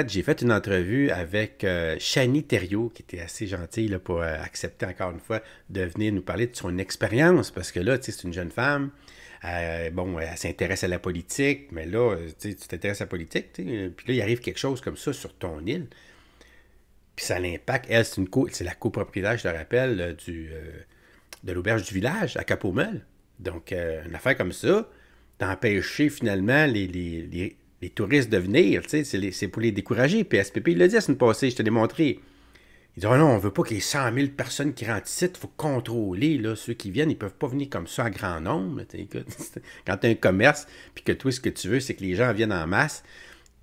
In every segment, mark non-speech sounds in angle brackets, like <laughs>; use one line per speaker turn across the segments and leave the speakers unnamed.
fait, j'ai fait une entrevue avec Chani euh, Thériault, qui était assez gentille pour euh, accepter encore une fois de venir nous parler de son expérience, parce que là, tu sais, c'est une jeune femme. Euh, bon, elle s'intéresse à la politique, mais là, tu t'intéresses à la politique, puis là, il arrive quelque chose comme ça sur ton île. Puis ça l'impact. Elle, c'est la copropriétaire, je le rappelle, du, de l'auberge du village à Mel. Donc, une affaire comme ça, d'empêcher finalement les les touristes de venir, c'est pour les décourager. PSPP, il l'a dit la semaine passée, je te l'ai montré. Il dit, oh non, on ne veut pas que les ait 100 000 personnes qui rentrent ici, il faut contrôler, là, ceux qui viennent, ils ne peuvent pas venir comme ça à grand nombre. Écoute, <laughs> quand tu as un commerce, puis que toi, ce que tu veux, c'est que les gens viennent en masse,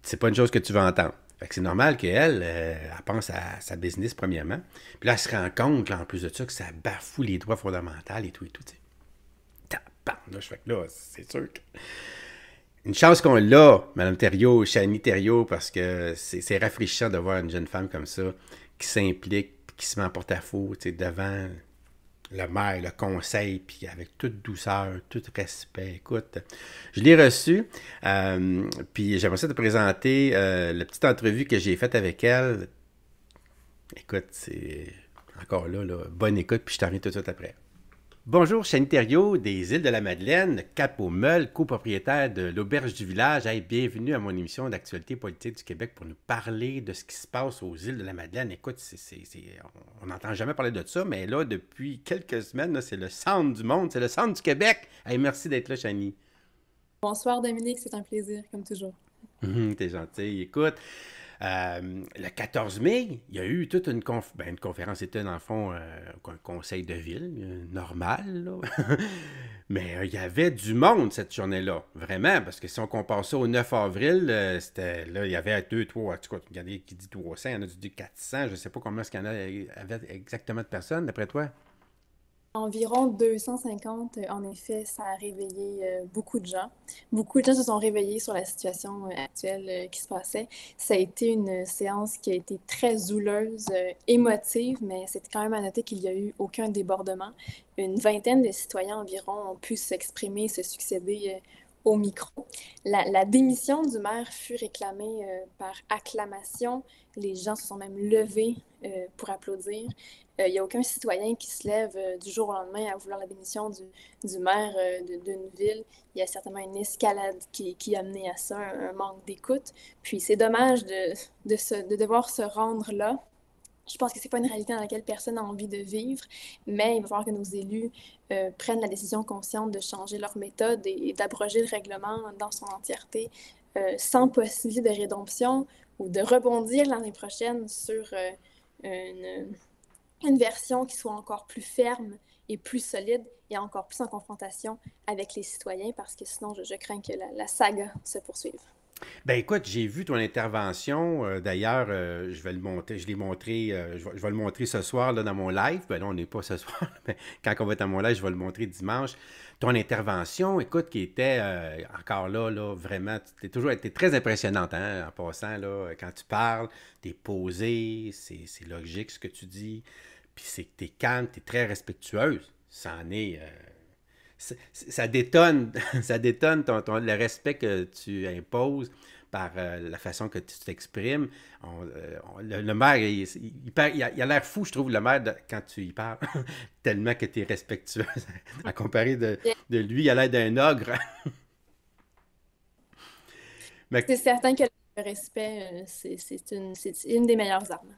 c'est pas une chose que tu veux entendre. c'est normal qu'elle, euh, pense à sa business premièrement. Puis là, elle se rend compte, en plus de ça, que ça bafoue les droits fondamentaux et tout et tout. là, je fais que là, c'est sûr que une chance qu'on l'a, Mme Thériault, Chani Thériault, parce que c'est rafraîchissant de voir une jeune femme comme ça qui s'implique, qui se met en porte-à-faux devant le maire, le conseil, puis avec toute douceur, tout respect. Écoute, je l'ai reçu, euh, puis j'aimerais ça te présenter euh, la petite entrevue que j'ai faite avec elle. Écoute, c'est encore là, là, bonne écoute, puis je t'en reviens tout de suite après. Bonjour, Chani Thériault des Îles de la Madeleine, cap aux copropriétaire de l'Auberge du Village. bienvenue à mon émission d'actualité politique du Québec pour nous parler de ce qui se passe aux Îles de la Madeleine. Écoute, on n'entend jamais parler de ça, mais là, depuis quelques semaines, c'est le centre du monde, c'est le centre du Québec. merci d'être là, Chani.
Bonsoir, Dominique, c'est un plaisir, comme toujours.
Hum, t'es gentil. Écoute, euh, le 14 mai, il y a eu toute une, conférence. une conférence, était dans le fond euh, un conseil de ville, euh, normal, <laughs> mais il y avait du monde cette journée-là, vraiment, parce que si on compare ça au 9 avril, c'était là, il y avait 2, 3, en tout cas, regardez qui dit 300, il y en a du 400, je ne sais pas combien il ce y en avait exactement de personnes, d'après toi?
Environ 250, euh, en effet, ça a réveillé euh, beaucoup de gens. Beaucoup de gens se sont réveillés sur la situation euh, actuelle qui se passait. Ça a été une séance qui a été très houleuse, émotive, mais c'est quand même à noter qu'il n'y a eu aucun débordement. Une vingtaine de citoyens environ ont pu s'exprimer, se succéder au micro. La, démission du maire fut réclamée par acclamation. Les gens se sont même levés pour applaudir. Il euh, n'y a aucun citoyen qui se lève euh, du jour au lendemain à vouloir la démission du, maire euh, d'une ville. Il y a certainement une escalade qui, a amené à ça, un, manque d'écoute. Puis c'est dommage de, de, devoir se rendre là je pense que c'est pas une réalité dans laquelle personne n'a envie de vivre, mais il va falloir que nos élus prennent la décision consciente de changer leur méthode et, d'abroger le règlement dans son entièreté, sans possibilité de rédemption ou de rebondir l'année prochaine sur une, une version qui soit encore plus ferme et plus solide et encore plus en confrontation avec les citoyens parce que sinon, je, crains que la, saga se poursuive.
Ben écoute, j'ai vu ton intervention. Euh, d'ailleurs, euh, je vais le monter, je l'ai montré, euh, je, vais, le montrer ce soir là, dans mon live. Ben là, on n'est pas ce <laughs> soir, mais quand on va être à mon live, je vais le montrer dimanche. Ton intervention, écoute, qui était encore là, là, vraiment, tu es toujours été très impressionnante, hein, en passant, là, quand tu parles, tu es posé, c'est logique ce que tu dis c'est que tu es calme, tu es très respectueuse, ça en est. Euh, ça, détonne, <laughs> ça détonne le respect que tu imposes par euh, la façon que tu t'exprimes. Euh, le, maire, il, il, a l'air fou, je trouve, le maire, quand tu y parles, <laughs> tellement que tu es respectueuse <laughs> à comparer de, lui, il a l'air d'un ogre. Mais... C'est
certain que le respect, c'est une des meilleures armes.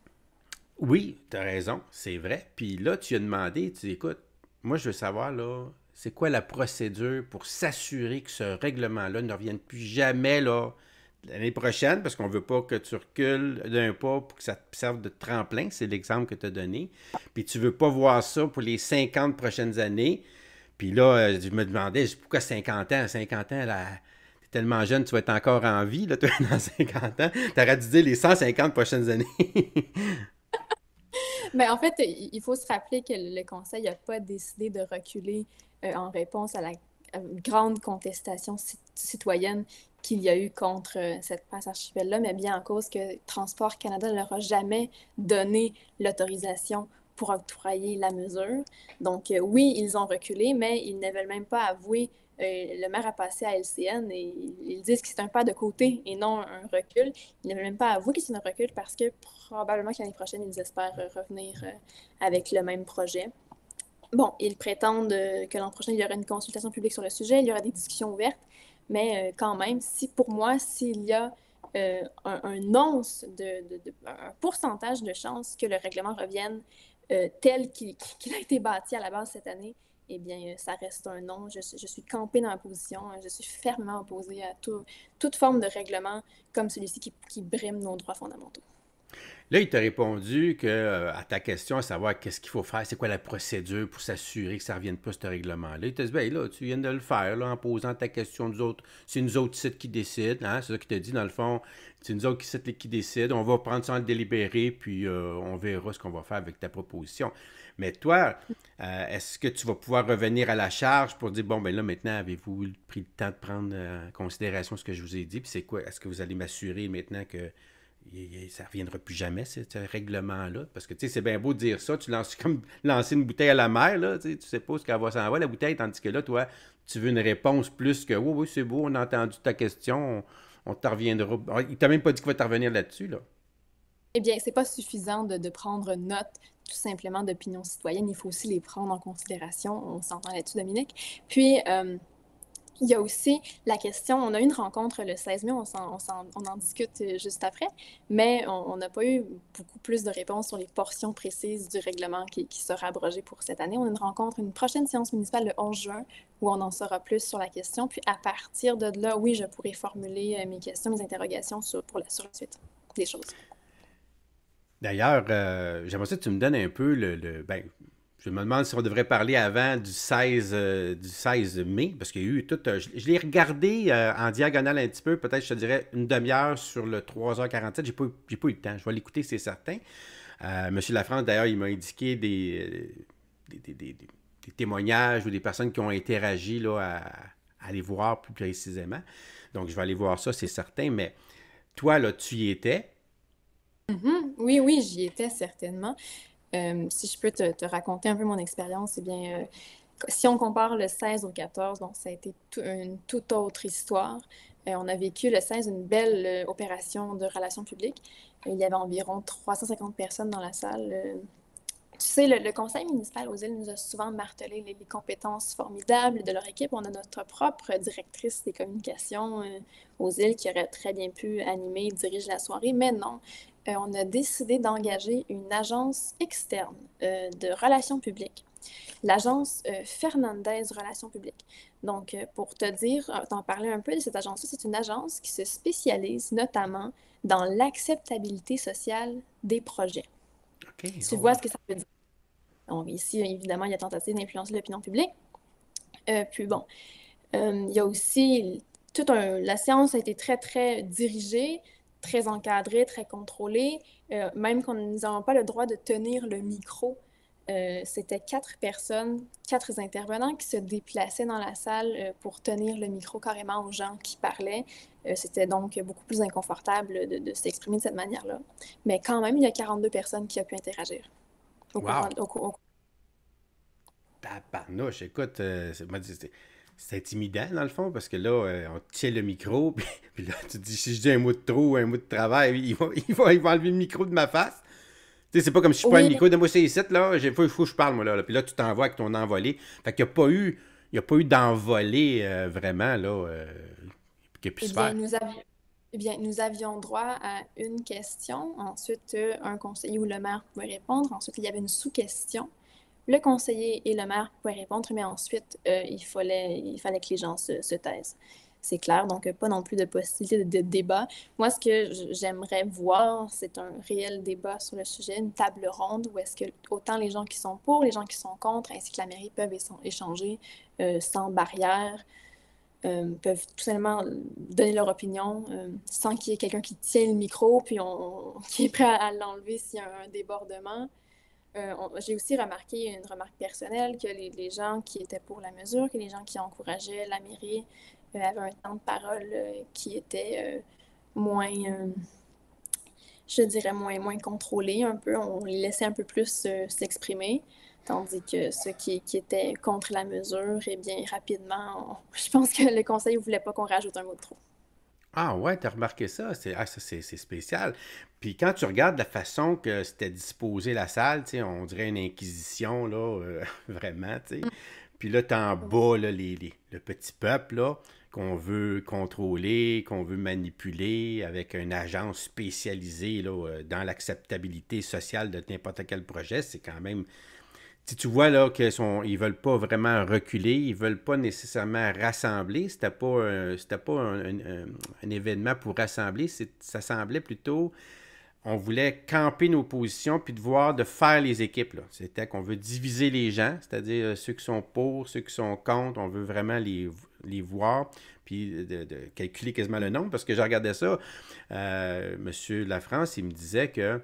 Oui, tu as raison, c'est vrai. Puis là, tu as demandé, tu dis, écoute, moi, je veux savoir, là, c'est quoi la procédure pour s'assurer que ce règlement-là ne revienne plus jamais, là, l'année prochaine, parce qu'on ne veut pas que tu recules d'un pas pour que ça te serve de tremplin, c'est l'exemple que tu as donné. Puis tu ne veux pas voir ça pour les 50 prochaines années. Puis là, euh, je me demandais, pourquoi 50 ans? 50 ans, là, t'es tellement jeune, tu vas être encore en vie, là, <laughs> dans 50 ans. T'aurais dû dire les 150 prochaines années. <laughs>
Mais en fait, il faut se rappeler que le Conseil n'a pas décidé de reculer euh, en réponse à la grande contestation citoyenne qu'il y a eu contre euh, cette passe archivelle là mais bien en cause que Transport Canada ne leur a jamais donné l'autorisation pour octroyer la mesure. Donc euh, oui, ils ont reculé, mais ils ne veulent même pas avouer euh, le maire a passé à LCN et ils disent que c'est un pas de côté et non un recul. Ils ne même pas avouer que c'est un recul parce que probablement que l'année prochaine, ils espèrent revenir euh, avec le même projet. Bon, ils prétendent euh, que l'an prochain, il y aura une consultation publique sur le sujet, il y aura des discussions ouvertes, mais quand même, si pour moi, s'il y a un, once de, un pourcentage de chances que le règlement revienne tel qu'il a été bâti à la base cette année, eh bien, euh, ça reste un non. Je, suis campée dans la position. Hein. Je suis fermement opposée à toute forme de règlement comme celui-ci qui, brime nos droits fondamentaux.
Là, il t'a répondu que, euh, à ta question, à savoir qu'est-ce qu'il faut faire, c'est quoi la procédure pour s'assurer que ça ne revienne pas, ce règlement-là. Il t'a dit, ben là, tu viens de le faire, en posant ta question, nous autres, c'est nous autres sites qui décident, hein, c'est ça qu'il t'a dit, dans le fond, c'est nous autres qui, qui décident, on va prendre ça en délibéré, puis euh, on verra ce qu'on va faire avec ta proposition. Mais toi, euh, est-ce que tu vas pouvoir revenir à la charge pour dire, bon, ben là, maintenant, avez-vous pris le temps de prendre euh, en considération ce que je vous ai dit? Puis c'est quoi? Est-ce que vous allez m'assurer maintenant que ça ne reviendra plus jamais, ce, règlement-là. Parce que, tu sais, c'est bien beau de dire ça, tu lances comme <laughs> lancer une bouteille à la mer, là, tu sais pas ce qu'elle va s'en va, la bouteille, tandis que là, toi, tu veux une réponse plus que, oui, oui, c'est beau, on a entendu ta question, on, t'en reviendra. Ah, il t'a même pas dit qu'il va t'en revenir là-dessus, là.
Eh bien, n'est pas suffisant de, prendre note tout simplement d'opinions citoyennes, il faut aussi les prendre en considération. On s'entend là-dessus, Dominique. Puis, euh, il y a aussi la question, on a eu une rencontre le 16 mai, on, en, discute euh, juste après, mais on n'a pas eu beaucoup plus de réponses sur les portions précises du règlement qui, sera abrogé pour cette année. On a une rencontre, une prochaine séance municipale le 11 juin où on en saura plus sur la question. Puis à partir de là, oui, je pourrai formuler euh, mes questions, mes interrogations pour la, sur la suite des choses.
D'ailleurs, euh, j'aimerais que tu me donnes un peu le. Ben, je me demande si on devrait parler avant du 16, euh, du mai, parce qu'il y a eu tout. Euh, je, l'ai regardé en diagonale un petit peu, peut-être, je te dirais, une demi-heure sur le 3h47. J'ai pas, pas eu le temps. Je vais l'écouter, c'est certain. Monsieur Lafrance, d'ailleurs, il m'a indiqué des des, témoignages ou des personnes qui ont interagi là, à, à aller voir plus précisément. Donc, je vais aller voir ça, c'est certain. Mais toi, là, tu y étais.
Mm-hmm. Oui, oui, j'y étais certainement. Euh, si je peux te, raconter un peu mon expérience, eh bien, euh, si on compare le 16 au 14, donc ça a été une toute autre histoire. Euh, on a vécu le 16 une belle opération de relations publiques. il y avait environ 350 personnes dans la salle. tu sais, le, conseil municipal aux îles nous a souvent martelé les, les, compétences formidables de leur équipe. On a notre propre directrice des communications aux îles qui aurait très bien pu animer et diriger la soirée, mais non, euh, on a décidé d'engager une agence externe euh, de relations publiques, l'agence euh, Fernandez Relations publiques. Donc, pour te dire, t'en parler un peu de cette agence-là, c'est une agence qui se spécialise notamment dans l'acceptabilité sociale des projets. tu vois ce que ça veut dire. Donc, ici, évidemment, il y a tentative d'influencer l'opinion publique. puis bon, il y a aussi tout la séance a été très, très dirigée très encadré, très contrôlé, euh, même qu'on nous n'avons pas le droit de tenir le micro. Euh, c'était quatre personnes, quatre intervenants qui se déplaçaient dans la salle euh, pour tenir le micro carrément aux gens qui parlaient. C'était donc beaucoup plus inconfortable de, s'exprimer de cette manière-là. Mais quand même, il y a 42 personnes qui ont pu interagir. wow. courant, au,
au... écoute, c'est intimidant dans le fond parce que là, euh, on tient le micro, <laughs> puis, là, tu dis si je dis un mot de trop, un mot de travail, <laughs> il va, enlever le micro de ma face. Tu sais, c'est pas comme si je suis oui, un micro de moi, c'est ici, là, il faut, que je parle, moi, là, Puis là, tu t'envoies avec ton envolé. Fait qu'il n'y a pas eu, il y a pas eu d'envolé euh, vraiment, là, euh, qui eh faire. Nous
eh bien, nous avions droit à une question. Ensuite, un conseiller ou le maire pouvait répondre. Ensuite, il y avait une sous-question. Le conseiller et le maire pouvaient répondre, mais ensuite, euh, il, fallait, il fallait que les gens se, taisent. C'est clair, donc euh, pas non plus de possibilité de, débat. Moi, ce que j'aimerais voir, c'est un réel débat sur le sujet, une table ronde où est-ce que autant les gens qui sont pour, les gens qui sont contre, ainsi que la mairie peuvent échanger euh, sans barrière. peuvent tout simplement donner leur opinion sans qu'il y ait quelqu'un qui tient le micro puis on, <laughs> qui est prêt à l'enlever s'il y a un débordement. Euh, j'ai aussi remarqué une remarque personnelle que les, gens qui étaient pour la mesure, que les gens qui encourageaient la mairie euh, avaient un temps de parole euh, qui était moins, je dirais, moins, moins contrôlé un peu. On les laissait un peu plus s'exprimer. Tandis que ceux qui, étaient contre la mesure, eh bien, rapidement, <laughs> je pense que le conseil ne voulait pas qu'on rajoute un mot de trop.
Ah ouais, t'as remarqué ça, ah, c'est spécial. Puis quand tu regardes la façon que c'était disposé la salle, on dirait une inquisition, là, euh, <laughs> vraiment, tu sais. Mm. Puis là, en bas, là, les, le petit peuple, qu'on veut contrôler, qu'on veut manipuler avec une agence spécialisée, là, euh, dans l'acceptabilité sociale de n'importe quel projet, c'est quand même tu vois là qu'ils sont, veulent pas vraiment reculer, ils ne veulent pas nécessairement rassembler. Ce pas, pas un, événement pour rassembler. Ça semblait plutôt, on voulait camper nos positions puis de voir de faire les équipes. C'était qu'on veut diviser les gens, c'est-à-dire euh, ceux qui sont pour, ceux qui sont contre. On veut vraiment les, les voir puis de, calculer quasiment le nombre parce que je regardais ça. Euh, la France il me disait que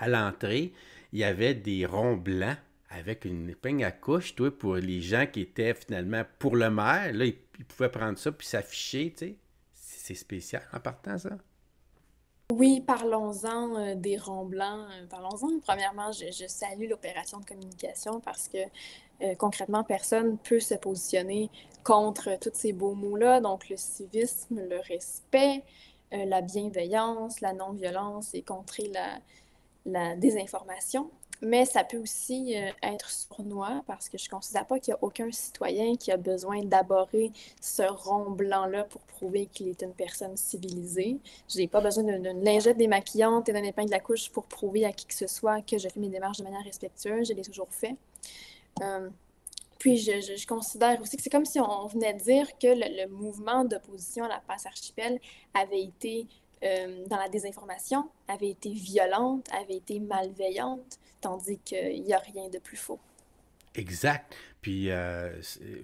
à l'entrée, il y avait des ronds blancs avec une épingle à couche, toi, pour les gens qui étaient finalement pour le maire, là, ils, pouvaient prendre ça puis s'afficher, tu sais. C'est spécial en partant, ça.
Oui, parlons-en euh, des ronds blancs. Euh, parlons-en. Premièrement, je, salue l'opération de communication parce que euh, concrètement, personne peut se positionner contre tous ces beaux mots-là. Donc, le civisme, le respect, la bienveillance, la non-violence et contrer la désinformation. Mais ça peut aussi euh, être sournois parce que je ne considère pas qu'il n'y a aucun citoyen qui a besoin d'aborder ce rond blanc-là pour prouver qu'il est une personne civilisée. Je n'ai pas besoin d'une lingette démaquillante et d'un épingle à couche pour prouver à qui que ce soit que je fais mes démarches de manière respectueuse. Je l'ai toujours fait. Euh, puis je, considère aussi que c'est comme si on, venait dire que le, mouvement d'opposition à la passe archipel avait été euh, dans la désinformation, avait été violente, avait été malveillante tandis qu'il n'y a rien de plus faux.
Exact. Puis euh,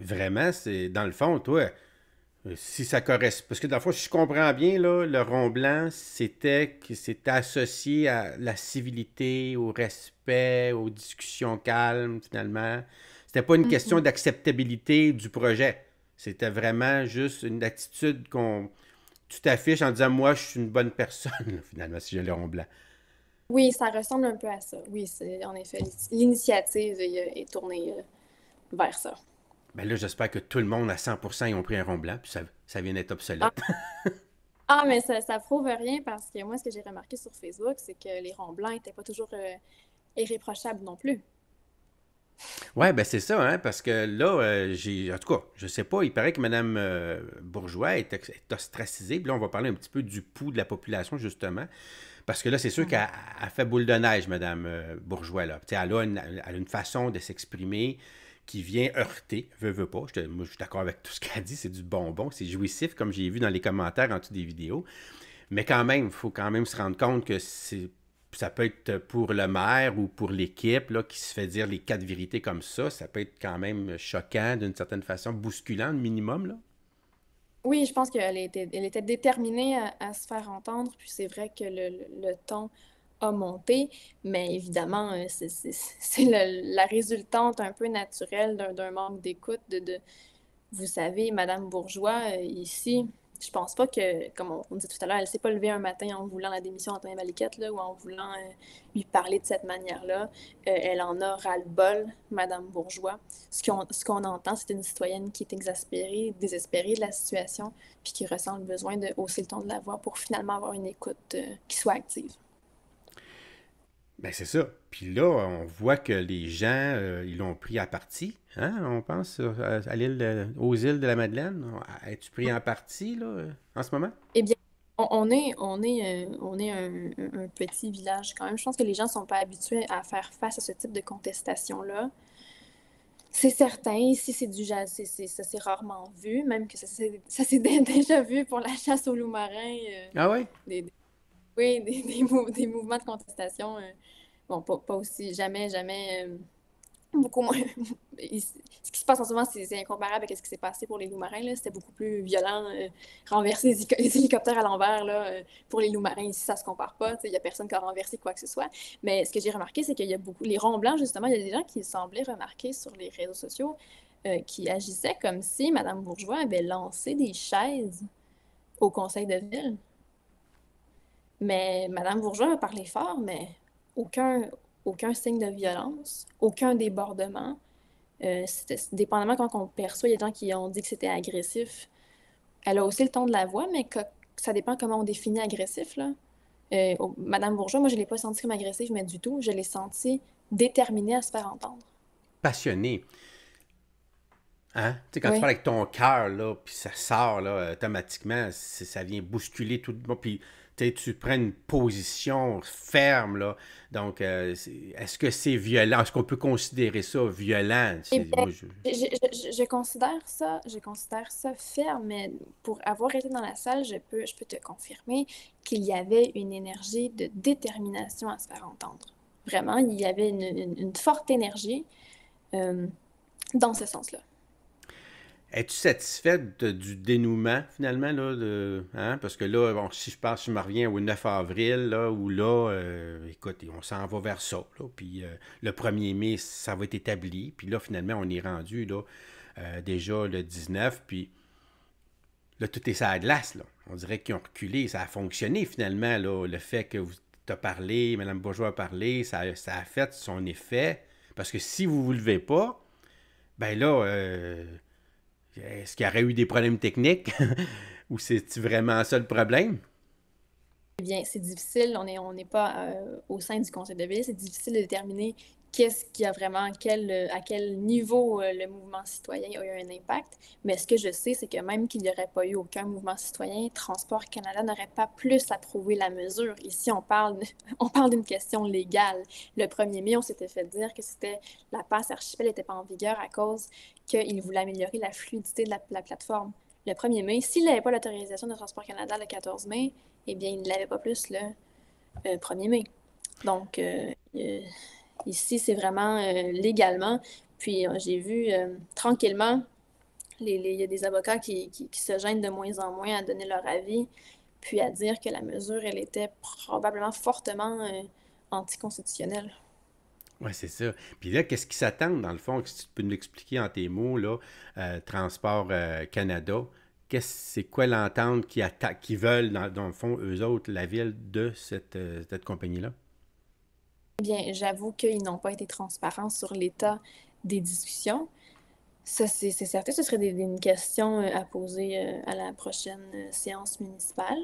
vraiment, c'est dans le fond, toi, si ça correspond. Parce que dans le fond, si je comprends bien, le rond blanc, c'était que associé à la civilité, au respect, aux discussions calmes, finalement. C'était pas une mm-hmm. question d'acceptabilité du projet. C'était vraiment juste une attitude qu'on. Tu t'affiches en disant Moi, je suis une bonne personne, <laughs> finalement, si j'ai le rond blanc.
Oui, ça ressemble un peu à ça. Oui, c'est en effet, l'initiative est euh, tournée euh, vers ça.
Ben là, j'espère que tout le monde à 100% ils ont pris un rond blanc, puis ça, vient d'être obsolète. Ah.
ah mais ça, prouve rien parce que moi, ce que j'ai remarqué sur Facebook, c'est que les ronds blancs n'étaient pas toujours euh, irréprochables non plus.
Ouais, ben c'est ça, hein, parce que là, j'ai. En tout cas, je sais pas, il paraît que Mme Bourgeois est, ostracisée, puis là, on va parler un petit peu du pouls de la population, justement. Parce que là, c'est sûr mm-hmm. qu'elle fait boule de neige, Madame euh, Bourgeois. Là. Elle, a une, façon de s'exprimer qui vient heurter, veut, veut pas. Je, suis d'accord avec tout ce qu'elle dit, c'est du bonbon, c'est jouissif, comme j'ai vu dans les commentaires en dessous des vidéos. Mais quand même, il faut quand même se rendre compte que c'est ça peut être pour le maire ou pour l'équipe qui se fait dire les quatre vérités comme ça. Ça peut être quand même choquant d'une certaine façon, bousculant au minimum. Là.
Oui, je pense qu'elle était, elle était déterminée à, se faire entendre, puis c'est vrai que le, le, ton a monté, mais évidemment, euh, c'est <laughs> la résultante un peu naturelle d'un manque d'écoute, de, de, vous savez, Madame Bourgeois, euh, ici, je pense pas que, comme on, dit disait tout à l'heure, elle s'est pas levée un matin en voulant la démission d'Antoine Maliquette là, ou en voulant euh, lui parler de cette manière-là. Euh, elle en a ras-le-bol, Madame Bourgeois. Ce qu'on, ce entend, c'est une citoyenne qui est exaspérée, désespérée de la situation, puis qui ressent le besoin de hausser le ton de la voix pour finalement avoir une écoute euh, qui soit active.
Ben c'est ça. Puis là, on voit que les gens, euh, ils l'ont pris à partie. Hein? On pense euh, à l'île aux îles de la Madeleine. Es-tu pris en partie là, euh, en ce moment?
Eh bien, on est, on est, on est un, petit village quand même. Je pense que les gens ne sont pas habitués à faire face à ce type de contestation-là. C'est certain, ici c'est du jazz, c'est, ça s'est rarement vu, même que ça s'est, <laughs> déjà vu pour la chasse aux loups marins. ah oui? Oui, <laughs> des, mouvements de contestation. Euh, bon, pas, aussi, jamais, jamais, euh, beaucoup moins. <laughs> ce qui se passe en ce moment, c'est incomparable à ce qui s'est passé pour les loups marins. C'était beaucoup plus violent, euh, renverser <laughs> les, hélicoptères à l'envers. pour les loups marins, ici, ça se compare pas. Il n'y a personne qui a renversé quoi que ce soit. Mais ce que j'ai remarqué, c'est qu'il y a beaucoup. Les ronds blancs, justement, il y a des gens qui semblaient remarquer sur les réseaux sociaux qui agissaient comme si Mme Bourgeois avait lancé des chaises au conseil de ville. Mais Madame Bourgeois a parlé fort, mais aucun, aucun signe de violence, aucun débordement. Euh, dépendamment quand on perçoit, il y a des gens qui ont dit que c'était agressif. Elle a aussi le ton de la voix, mais ça dépend comment on définit agressif. Là. Euh, Madame Bourgeois, moi, je ne l'ai pas senti comme agressive, mais du tout. Je l'ai sentie déterminée à se faire entendre.
Passionnée. Hein? Tu quand tu parles avec ton cœur, puis ça sort, là, automatiquement, ça vient bousculer tout. le Puis tu prends une position ferme. Là. Donc, euh, est-ce que c'est violent? Est-ce qu'on peut considérer ça violent? Eh
je... considère ça, je considère ça ferme, mais pour avoir été dans la salle, je peux, je peux te confirmer qu'il y avait une énergie de détermination à se faire entendre. Vraiment, il y avait une, forte énergie euh, dans ce sens-là.
Es-tu satisfaite du dénouement, finalement, là, de, hein? Parce que là, si je pense, je me reviens au 9 avril, là, où là, euh, écoute, on s'en va vers ça, Puis euh, le 1er mai, ça va être établi. Puis là, finalement, on est rendu, là, euh, déjà le 19, puis là, tout est à glace, là. On dirait qu'ils ont reculé. Ça a fonctionné, finalement, là, le fait que vous t'as parlé, Mme Bourgeois a parlé, ça, ça a fait son effet. Parce que si vous vous levez pas, ben là... Est-ce qu'il y aurait eu des problèmes techniques <laughs> ou c'est vraiment ça le problème?
Eh bien, c'est difficile. On n'est on n'est pas euh, au sein du conseil de ville. C'est difficile de déterminer qu'est-ce qui a vraiment, quel, euh, à quel niveau euh, le mouvement citoyen a eu un impact. Mais ce que je sais, c'est que même qu'il n'y aurait pas eu aucun mouvement citoyen, Transport Canada n'aurait pas plus approuvé la mesure. Ici, on parle, <laughs> on parle d'une question légale. Le 1er mai, on s'était fait dire que c'était la passe archipel n'était pas en vigueur à cause qu'il voulait améliorer la fluidité de la, plateforme. Le 1er mai, s'il n'avait pas l'autorisation de Transport Canada le 14 mai, eh bien, il ne l'avait pas plus le 1er euh, mai. Donc, Ici, c'est vraiment euh, légalement. Puis euh, j'ai vu euh, tranquillement, il y a des avocats qui, se gênent de moins en moins à donner leur avis, puis à dire que la mesure, elle était probablement fortement anticonstitutionnelle.
Oui, c'est ça. Puis là, qu'est-ce qui s'attend, dans le fond, si tu peux nous l'expliquer en tes mots, là, Transport Canada, quest c'est quoi l'entente qui, qui veulent, dans, le fond, eux autres, la ville de cette, cette compagnie-là?
Eh bien, j'avoue qu'ils n'ont pas été transparents sur l'état des discussions. Ça, c'est certain, ce serait une question euh, à poser euh, à la prochaine euh, séance municipale.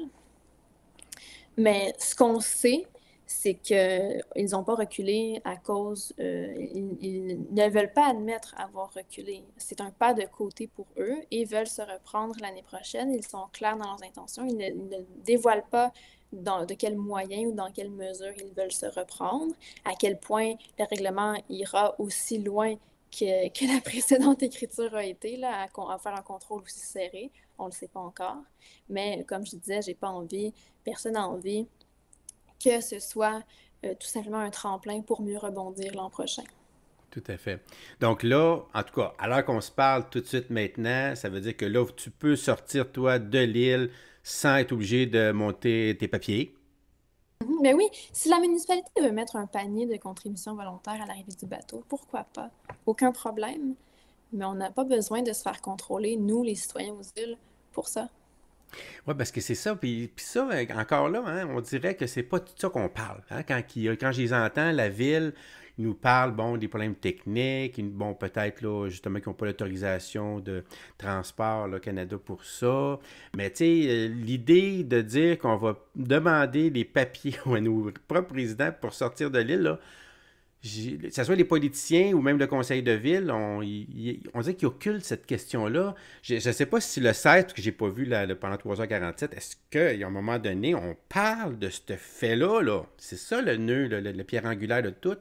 Mais ce qu'on sait, c'est qu'ils n'ont pas reculé à cause, ils, ne veulent pas admettre avoir reculé. C'est un pas de côté pour eux et veulent se reprendre l'année prochaine. Ils sont clairs dans leurs intentions. ils ne dévoilent pas de quels moyens ou dans quelle mesure ils veulent se reprendre, à quel point le règlement ira aussi loin que, <laughs> la précédente écriture a été, là, à, faire un contrôle aussi serré. On ne le sait pas encore. Mais comme je disais, j'ai pas envie, personne n'a envie que ce soit euh, tout simplement un tremplin pour mieux rebondir l'an prochain.
Tout à fait. Donc là, en tout cas, alors qu'on se parle tout de suite maintenant, ça veut dire que là, tu peux sortir, toi, de l'île, sans être obligé de monter tes papiers.
Mais mhm, ben oui, si la municipalité veut mettre un panier de contributions volontaires à l'arrivée du bateau, pourquoi pas? Aucun problème. Mais on n'a pas besoin de se faire contrôler, nous, les citoyens aux îles, pour ça.
Oui, parce que c'est ça. Puis, ça, ben, encore là, hein, on dirait que c'est pas tout ça qu'on parle. Hein. Quand, quand je les entends, la ville, nous parlent, bon, des problèmes techniques, bon, peut-être, justement, qu'ils n'ont pas l'autorisation de transport, là, Canada, pour ça. Mais, tu euh, l'idée de dire qu'on va demander les papiers <laughs> à nos propres présidents pour sortir de l'île, que ce soit les politiciens ou même le conseil de ville, on, on dirait qu'ils occultent cette question-là. Je ne sais pas si le site que j'ai pas vu là, pendant 3h47, est-ce qu'à un moment donné, on parle de ce fait-là? -là, C'est ça le nœud, le, le, pierre angulaire de tout.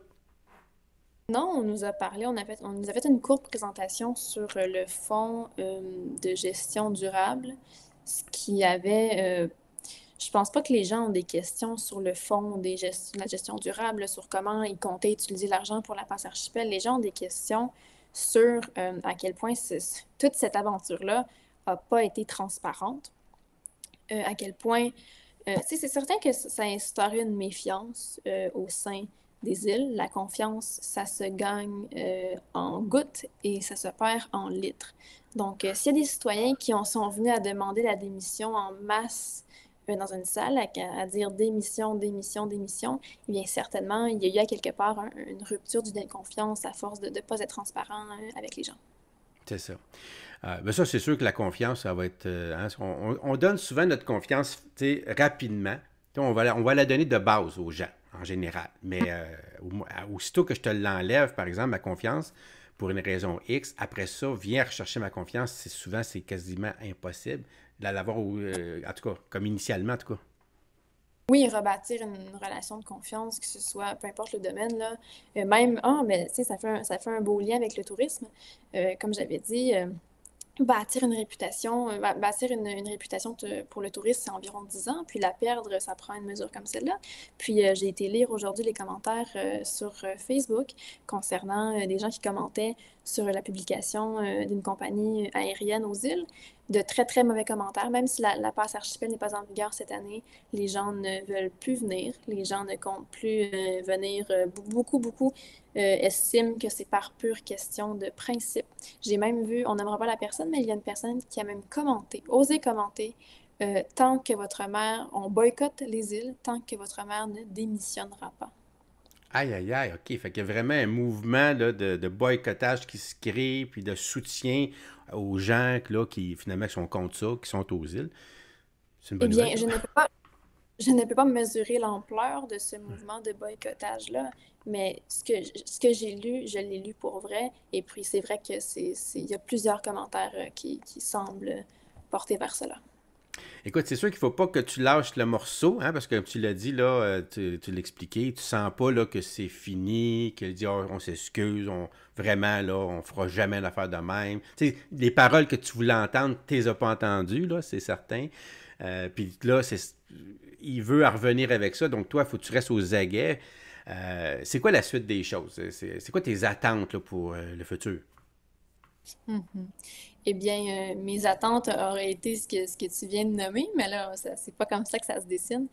Non, on nous a parlé, on, fait, nous a fait une courte présentation sur euh, le fonds euh, de gestion durable, ce qui avait... je euh, je pense pas que les gens ont des questions sur le fond de la gestion durable, sur comment ils comptaient utiliser l'argent pour la passe archipel. Les gens ont des questions sur à quel point toute cette aventure-là n'a pas été transparente, à quel point... Euh, c'est certain que ça a une méfiance au sein des îles, la confiance, ça se gagne euh, en gouttes et ça se perd en litres. Donc, euh, s'il y a des citoyens qui en sont venus à demander la démission en masse euh, dans une salle, à, dire démission, démission, démission, eh bien certainement, il y a eu à quelque part une rupture du confiance à force de ne pas être transparent avec les gens.
C'est ça. Euh, ben ça, c'est sûr que la confiance, ça va être. Hein, on, donne souvent notre confiance rapidement. On va, on va la donner de base aux gens en général. Mais euh, aussitôt que je te l'enlève, par exemple, ma confiance, pour une raison X, après ça, viens rechercher ma confiance, c'est souvent, c'est quasiment impossible de l'avoir, euh, en tout cas, comme initialement, en tout cas.
Oui, rebâtir une relation de confiance, que ce soit, peu importe le domaine, là, euh, même, ah, mais tu sais, ça, fait ça fait un beau lien avec le tourisme. comme j'avais dit, Bâtir une réputation, euh, une, réputation pour le touriste, c'est environ 10 ans, puis la perdre, ça prend une mesure comme celle-là. Puis euh, j'ai été lire aujourd'hui les commentaires euh, sur Facebook concernant des gens qui commentaient sur la publication euh, d'une compagnie aérienne aux îles. De très, très mauvais commentaires. Même si la, passe archipel n'est pas en vigueur cette année, les gens ne veulent plus venir. Les gens ne comptent plus euh, venir. Euh, beaucoup, beaucoup estiment que c'est par pure question de principe. J'ai même vu, on n'aimera pas la personne, mais il y a une personne qui a même commenté, osé commenter tant que votre mère, on boycotte les îles, tant que votre mère ne démissionnera pas.
Aïe, aïe, aïe, OK. Fait qu'il y a vraiment un mouvement de, boycottage qui se crée, puis de soutien aux gens là, qui finalement sont contre ça, qui sont aux îles. C'est une bonne eh bien, je ne, peux
pas, je ne peux pas mesurer l'ampleur de ce mouvement de boycottage-là, mais ce que, ce que j'ai lu, je l'ai lu pour vrai. Et puis, c'est vrai qu'il y a plusieurs commentaires euh, qui, qui semblent porter vers cela.
Écoute, c'est sûr qu'il ne faut pas que tu lâches le morceau, hein, parce que comme tu l'as dit, là, euh, tu, l'expliquais, tu sens pas là, que c'est fini, qu'elle dit oh, on s'excuse, on vraiment là, on fera jamais l'affaire de même. Tu les paroles que tu voulais entendre, tu les as pas entendues, là, c'est certain. Euh, puis là, il veut revenir avec ça, donc toi, il faut que tu restes aux aguets. Euh, c'est quoi la suite des choses? C'est quoi tes attentes pour le futur?
Mm-hmm eh bien, euh, mes attentes auraient été ce que, ce que tu viens de nommer, mais là, c'est pas comme ça que ça se dessine.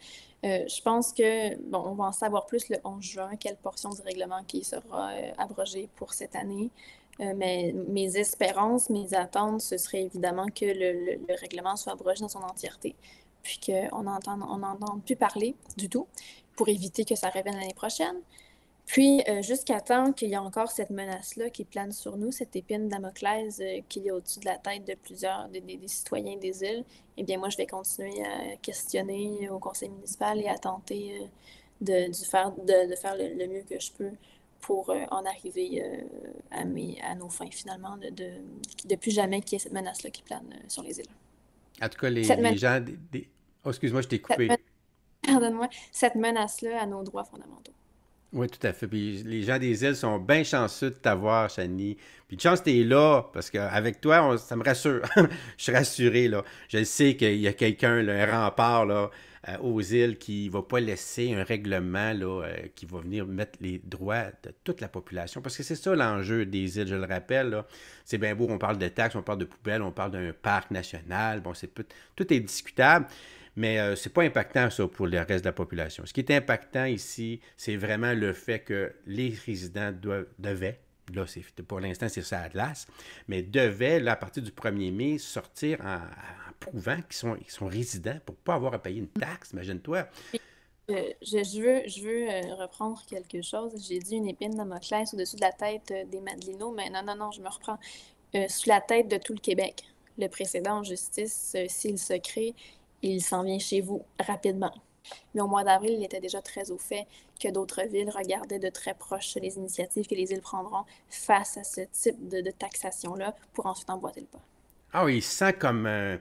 Euh, je pense que, bon, on va en savoir plus le 11 juin, quelle portion du règlement qui sera euh, abrogée pour cette année. mais mes espérances, mes attentes, ce serait évidemment que le, règlement soit abrogé dans son entièreté, puis qu'on n'entende plus parler du tout pour éviter que ça revienne l'année prochaine. Puis, euh, jusqu'à temps qu'il y ait encore cette menace-là qui plane sur nous, cette épine d'Amoclès euh, qu'il y a au-dessus de la tête de plusieurs des, citoyens des îles, eh bien, moi, je vais continuer à questionner au conseil municipal et à tenter euh, de, faire, de, faire le, mieux que je peux pour en arriver à, mes, à nos fins, finalement, de, de, plus jamais qu'il y ait cette menace-là qui plane sur les îles.
En tout cas, les, gens... oh, excuse-moi, je t'ai coupé.
<laughs> Pardonne-moi. Cette menace-là à nos droits fondamentaux.
Oui, tout à fait. les gens des îles sont bien chanceux de t'avoir, Chani. Puis de chance, es là, parce qu'avec toi, ça me rassure. <laughs> je suis rassuré, là. Je sais qu'il y a quelqu'un, un rempart, là, euh, aux îles qui ne va pas laisser un règlement, euh, qui va venir mettre les droits de toute la population. Parce que c'est ça l'enjeu des îles, je le rappelle, C'est bien beau, on parle de taxes, on parle de poubelles, on parle d'un parc national. Bon, c'est tout est discutable mais ce euh, c'est pas impactant ça pour le reste de la population. Ce qui est impactant ici, c'est vraiment le fait que les résidents devaient, là, pour l'instant, c'est ça Atlas, mais devaient, là, à partir du 1er mai, sortir en, prouvant qu'ils sont, sont résidents pour pas avoir à payer une taxe, imagine-toi.
Euh, je, veux, je veux euh, reprendre quelque chose. J'ai dit une épine dans ma classe au-dessus de la tête des Madelinos, mais non, non, non, je me reprends. sous la tête de tout le Québec. Le précédent en justice, s'il se crée, il s'en vient chez vous rapidement. Mais au mois d'avril, il était déjà très au fait que d'autres villes regardaient de très proche les initiatives que les îles prendront face à ce type de, taxation-là pour ensuite emboîter le pas.
Ah oui, il sent comme un,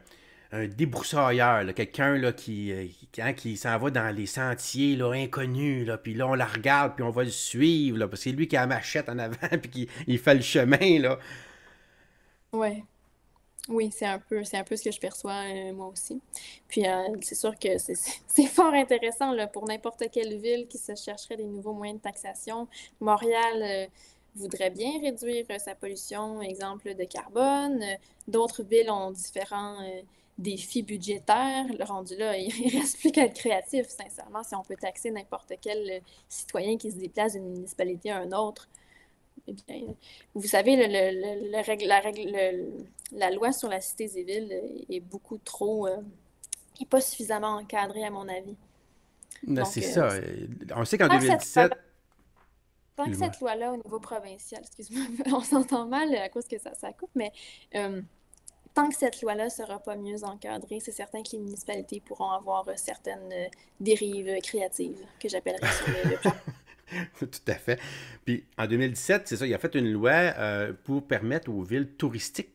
débroussailleur, quelqu'un qui, euh, hein, qui s'en va dans les sentiers inconnus, là, puis là on la regarde, puis on va le suivre, là, parce que c'est lui qui a la machette en avant, <laughs> puis qui il fait le chemin. là.
Ouais. Oui, c'est un peu, c'est un peu ce que je perçois euh, moi aussi. Puis euh, c'est sûr que <laughs> c'est, fort intéressant là, pour n'importe quelle ville qui se chercherait des nouveaux moyens de taxation. Montréal euh, voudrait bien réduire sa pollution, exemple de carbone. D'autres villes ont différents défis budgétaires. Le rendu là, <laughs> il reste plus qu'à être créatif, sincèrement, si on peut taxer n'importe quel citoyen qui se déplace d'une municipalité à une autre. Eh bien, vous savez, le, la règle, la loi sur la cité des villes est beaucoup trop. Euh, est pas suffisamment encadrée, à mon avis. Ben, c'est euh, ça. On sait qu'en 2017. Tant que cette loi-là, au niveau provincial, excuse-moi, <laughs> on s'entend mal à cause que ça, ça coupe, mais euh, tant que cette loi-là ne sera pas mieux encadrée, c'est certain que les municipalités pourront avoir certaines dérives créatives, que j'appellerais <laughs>
Tout à fait. Puis en 2017, c'est ça, il a fait une loi pour permettre aux villes touristiques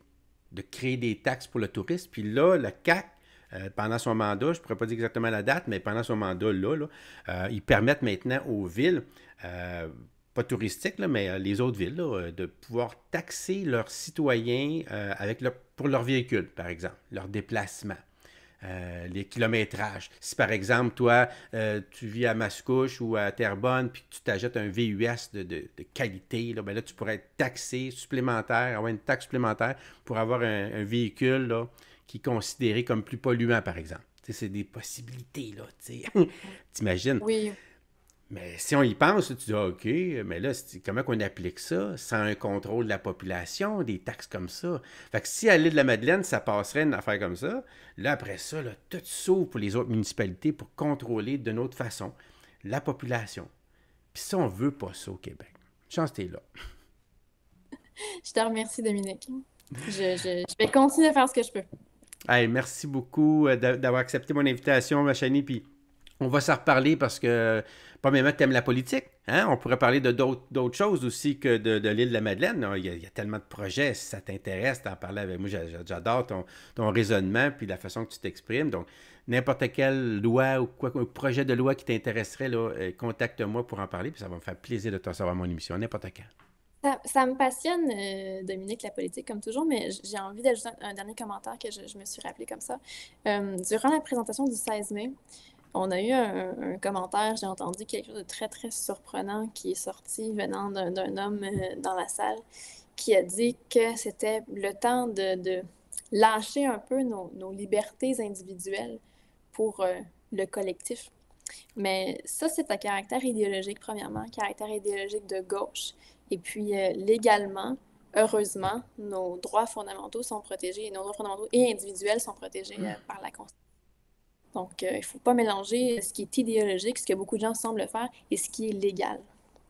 de créer des taxes pour le tourisme. Puis là, le CAC, euh, pendant son mandat, je ne pourrais pas dire exactement la date, mais pendant son mandat, là, euh, ils permettent maintenant aux villes, euh, pas touristiques, mais les autres villes, de pouvoir taxer leurs citoyens avec pour leurs véhicules, par exemple, leur déplacement. Euh, les kilométrages. Si par exemple, toi, euh, tu vis à Mascouche ou à Terrebonne, puis que tu t'achètes un VUS de, de, qualité, là, ben là, tu pourrais être taxé supplémentaire, avoir une taxe supplémentaire pour avoir un, véhicule qui est considéré comme plus polluant, par exemple. C'est des possibilités, là, tu <laughs> T'imagines? Oui. Mais si on y pense, tu dis, ah, OK, mais là, comment qu'on applique ça sans un contrôle de la population, des taxes comme ça? Fait que si à l'île de la Madeleine, ça passerait une affaire comme ça, là, après ça, là, tout s'ouvre pour les autres municipalités pour contrôler d'une autre façon la population. Puis ça, on ne veut pas ça au Québec. Chance, es là.
<laughs> Je te remercie, Dominique. Je, vais continuer à faire ce que je peux.
Hey, merci beaucoup euh, d'avoir accepté mon invitation, ma chérie. Puis on va s'en reparler parce que Premièrement, tu aimes la politique. Hein? On pourrait parler de d'autres choses aussi que de, l'île de la Madeleine. Il y, a, tellement de projets. Si ça t'intéresse, d'en parler avec moi. J'adore ton, raisonnement puis la façon que tu t'exprimes. Donc, n'importe quelle loi ou quoi, projet de loi qui t'intéresserait, euh, contacte-moi pour en parler. Puis ça va me faire plaisir de te recevoir mon émission, n'importe
quand. Ça, me passionne, euh, Dominique, la politique, comme toujours, mais j'ai envie d'ajouter un, dernier commentaire que je, me suis rappelé comme ça. Euh, durant la présentation du 16 mai, on a eu un, commentaire, j'ai entendu quelque chose de très, très surprenant qui est sorti venant d'un homme euh, dans la salle qui a dit que c'était le temps de, lâcher un peu nos, libertés individuelles pour euh, le collectif. Mais ça, c'est à caractère idéologique, premièrement, caractère idéologique de gauche. Et puis, euh, légalement, heureusement, nos droits fondamentaux sont protégés, et nos droits fondamentaux et individuels sont protégés par la Constitution. Donc, euh, il ne faut pas mélanger ce qui est idéologique, ce que beaucoup de gens semblent faire, et ce qui est légal.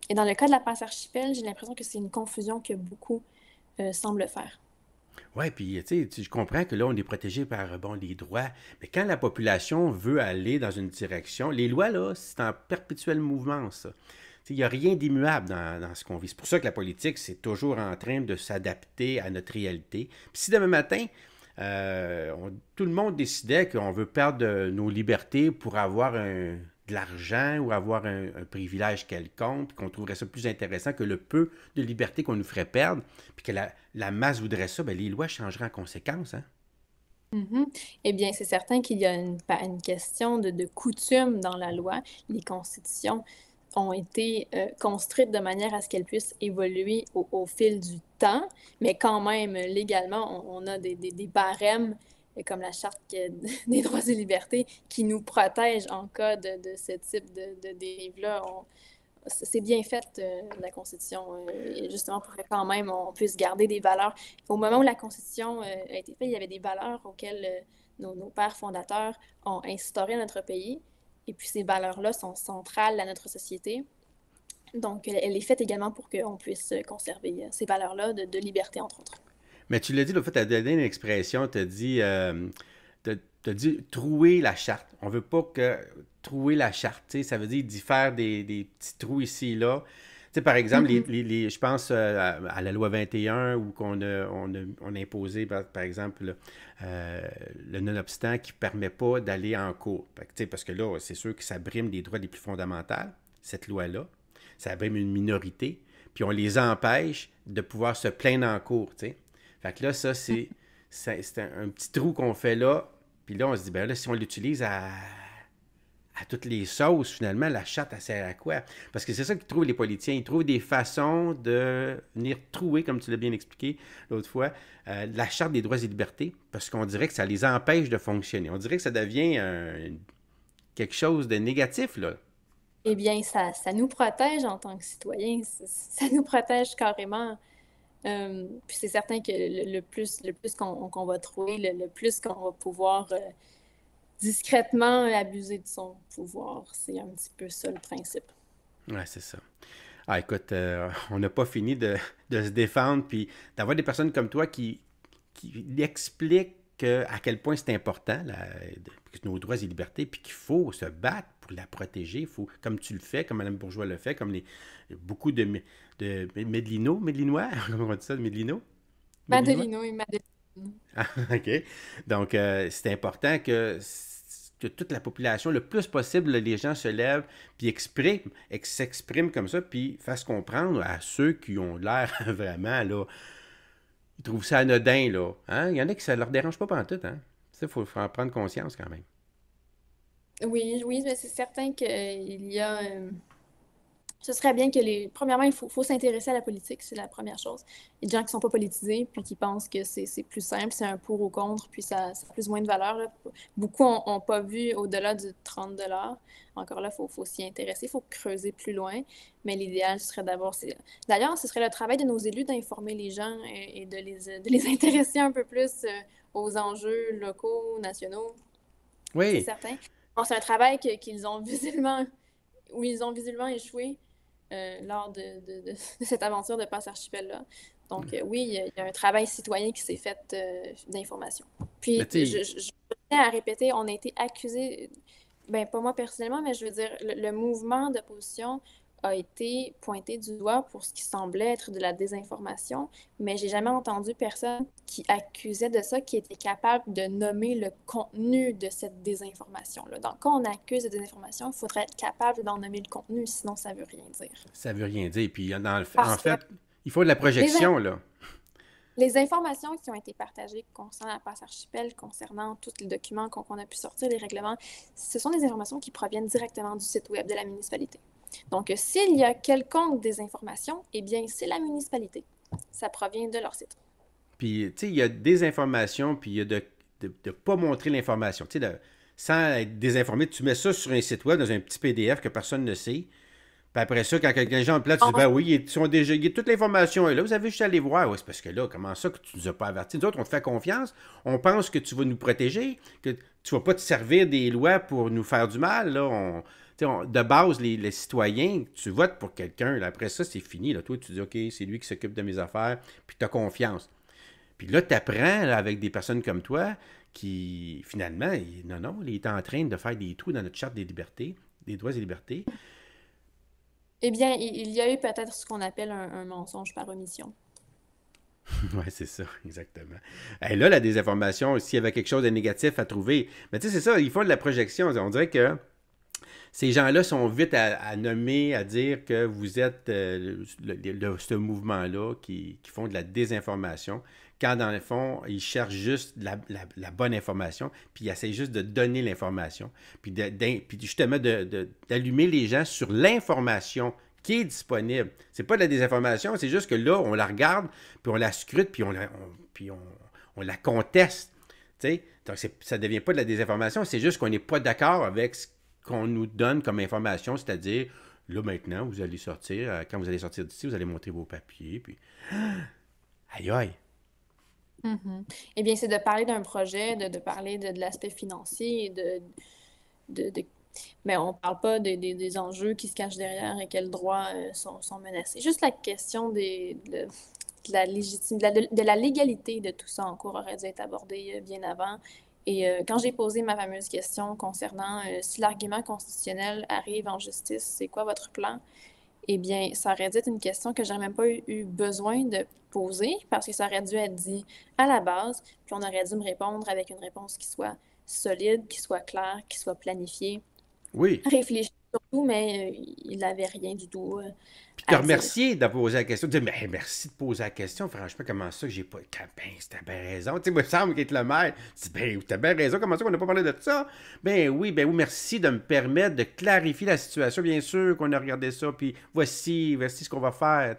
Et dans le cas de la passe archipel, j'ai l'impression que c'est une confusion que beaucoup euh, semblent faire.
Oui, puis tu sais, je comprends que là, on est protégé par bon, les droits, mais quand la population veut aller dans une direction, les lois, là, c'est en perpétuel mouvement, ça. Il n'y a rien d'immuable dans, dans, ce qu'on vit. C'est pour ça que la politique, c'est toujours en train de s'adapter à notre réalité. Puis si demain matin, euh, tout le monde décidait qu'on veut perdre euh, nos libertés pour avoir de l'argent ou avoir un, privilège quelconque, qu'on trouverait ça plus intéressant que le peu de liberté qu'on nous ferait perdre, puis que la, masse voudrait ça, bien, les lois changeraient en conséquence. Hein.
Mm-hmm. Eh bien, c'est certain qu'il y a une, une question de, coutume dans la loi, les constitutions ont été euh, construites de manière à ce qu'elles puissent évoluer au, fil du temps, mais quand même, légalement, on, a des, des, des, barèmes euh, comme la Charte <laughs> des droits et libertés qui nous protègent en cas de, de ce type de, de dérive-là. C'est bien fait, euh, la Constitution, justement, pour que quand même on puisse garder des valeurs. Au moment où la Constitution a été faite, il y avait des valeurs auxquelles nos pères fondateurs ont instauré notre pays et puis ces valeurs-là sont centrales à notre société. Donc, elle est faite également pour qu'on puisse conserver euh, ces valeurs-là de, liberté, entre autres.
Mais tu l'as dit, le fait, tu as donné une expression, tu as dit, euh, trouer la charte. On ne veut pas que trouer la charte, ça veut dire d'y faire des, des, petits trous ici et là sais, par exemple, mm-hmm. je pense euh, à, la loi 21 où on a, on imposé, par, exemple, le euh, non-obstant qui ne permet pas d'aller en cours. parce que là, c'est sûr que ça brime les droits les plus fondamentaux, cette loi-là. Ça brime une minorité, puis on les empêche de pouvoir se plaindre en cours. sais. Fait que là, ça, c'est <laughs> un, petit trou qu'on fait là. Puis là, on se dit, ben là, si on l'utilise à à toutes les sauces, finalement, la charte, elle sert à quoi? Parce que c'est ça que trouvent les politiciens. Ils trouvent des façons de venir trouer, comme tu l'as bien expliqué l'autre fois, euh, la charte des droits et libertés, parce qu'on dirait que ça les empêche de fonctionner. On dirait que ça devient euh, quelque chose de négatif, là.
Eh bien, ça, ça nous protège en tant que citoyens. Ça, nous protège carrément. Euh, puis c'est certain que le, plus, le plus qu'on va trouver, le plus qu'on va pouvoir discrètement abuser de son pouvoir. C'est un petit peu ça le principe.
Ouais, c'est ça. Ah, écoute, euh, on n'a pas fini de, se défendre, puis d'avoir des personnes comme toi qui, qui expliquent à quel point c'est important, nos droits et libertés, puis qu'il faut se battre pour la protéger. faut, comme tu le fais, comme Mme Bourgeois le fait, comme les, beaucoup de, de Medlino, <laughs> comment on dit ça, de Madelino et Madelino. Ah, <laughs> OK. Donc, euh, c'est important que que toute la population, le plus possible, les gens se lèvent, puis expriment, s'expriment comme ça, puis fassent comprendre à ceux qui ont l'air <laughs> vraiment, là, ils trouvent ça anodin, là. Hein? Il y en a qui ça leur dérange pas pantoute, hein? Ça, il faut, en prendre conscience quand même.
Oui, oui, mais c'est certain qu'il y a... Euh, ce serait bien que les. Premièrement, il faut, s'intéresser à la politique, c'est la première chose. Il y a des gens qui ne sont pas politisés, puis qui pensent que c'est plus simple, c'est un pour ou contre, puis ça, a plus ou moins de valeur. Beaucoup n'ont pas vu au-delà du 30 Encore là, il faut, s'y intéresser, il faut creuser plus loin. Mais l'idéal ce serait d'abord. D'ailleurs, ce serait le travail de nos élus d'informer les gens et, de, les, <laughs> intéresser un peu plus euh, aux enjeux locaux, nationaux. Oui. C'est certain. c'est un travail qu'ils ont <laughs> visiblement où ils ont visiblement échoué, euh, lors <laughs> de, cette aventure de Passe Archipel-là. Donc, euh, oui, il y, a, un travail citoyen qui s'est fait euh, d'information. Puis, je, tiens à répéter, on a été accusés, ben pas moi personnellement, mais je veux dire, le, le mouvement d'opposition a été pointé du doigt pour ce qui semblait être de la désinformation, mais j'ai jamais entendu personne qui accusait de ça, qui était capable de nommer le contenu de cette désinformation-là. Donc, quand on accuse de désinformation, il faudrait être capable d'en nommer le contenu, sinon ça veut rien dire.
Ça veut rien dire. Puis, le en fait, il faut de la projection, là.
Les informations qui ont été partagées concernant la passe archipel, concernant tous les documents qu'on a pu sortir, les règlements, ce sont des informations qui proviennent directement du site web de la municipalité. Donc, s'il y a quelconque désinformation, eh bien, c'est la municipalité. Ça provient de leur
site. Puis, tu sais, il y a des informations, puis il y a de ne pas montrer l'information. Tu sais, sans être désinformé, tu mets ça sur un site web, dans un petit PDF que personne ne sait. Puis après ça, quand quelqu'un gens en place, tu ah dis, ben oui, ils sont déjà, toute l'information et là, vous avez juste à aller voir. Oui, c'est parce que là, comment ça que tu nous as pas avertis? Nous autres, on te fait confiance, on pense que tu vas nous protéger, que tu vas pas te servir des lois pour nous faire du mal, là. On, de base, les, citoyens, tu votes pour quelqu'un, après ça, c'est fini. Là. Toi, tu dis, OK, c'est lui qui s'occupe de mes affaires, puis tu as confiance. Puis là, tu apprends avec des personnes comme toi qui, finalement, non, non, il est en train de faire des trous dans notre charte des libertés, des droits et libertés.
Eh bien, il y a eu peut-être ce qu'on appelle un, mensonge par omission.
<laughs> oui, c'est ça, exactement. Et là, la désinformation, s'il y avait quelque chose de négatif à trouver, mais tu sais, c'est ça, il faut de la projection. On dirait que ces gens-là sont vite à, nommer, à dire que vous êtes de euh, ce mouvement-là qui, font de la désinformation, quand dans le fond, ils cherchent juste la, bonne information, puis ils essaient juste de donner l'information, puis, justement d'allumer les gens sur l'information qui est disponible. C'est pas de la désinformation, c'est juste que là, on la regarde, puis on la scrute, puis on, la, puis on, la conteste. Donc, ça ne devient pas de la désinformation, c'est juste qu'on n'est pas d'accord avec ce qu'on nous donne comme information, c'est-à-dire, là maintenant, vous allez sortir, euh, quand vous allez sortir d'ici, vous allez montrer vos papiers, puis... <gasps> Aïe aïe!
Mm-hmm. Eh bien, c'est de parler d'un projet, de, de, parler de, l'aspect financier, de, de, Mais on ne parle pas des, enjeux qui se cachent derrière et quels droits euh, sont, sont, menacés. Juste la question des, de, la légitime, de la, de, la, légalité de tout ça en cours aurait dû être abordée euh, bien avant. Et euh, quand j'ai posé ma fameuse question concernant euh, si l'argument constitutionnel arrive en justice, c'est quoi votre plan? Eh bien, ça aurait dû être une question que j'aurais même pas eu, eu besoin de poser parce que ça aurait dû être dit à la base, puis on aurait dû me répondre avec une réponse qui soit solide, qui soit claire, qui soit planifiée, oui. Réfléchi surtout, mais euh, il n'avait rien du tout. Euh,
Puis te remercier d'avoir posé la question. Dire, mais merci de poser la question. Franchement, comment ça que j'ai pas. Ben, t'as bien raison. Tu sais, me semble qu'être le maire. Tu ben, bien raison. Comment ça qu'on n'a pas parlé de ça? Ben oui, ben oui, merci de me permettre de clarifier la situation. Bien sûr qu'on a regardé ça. Puis voici, voici ce qu'on va faire.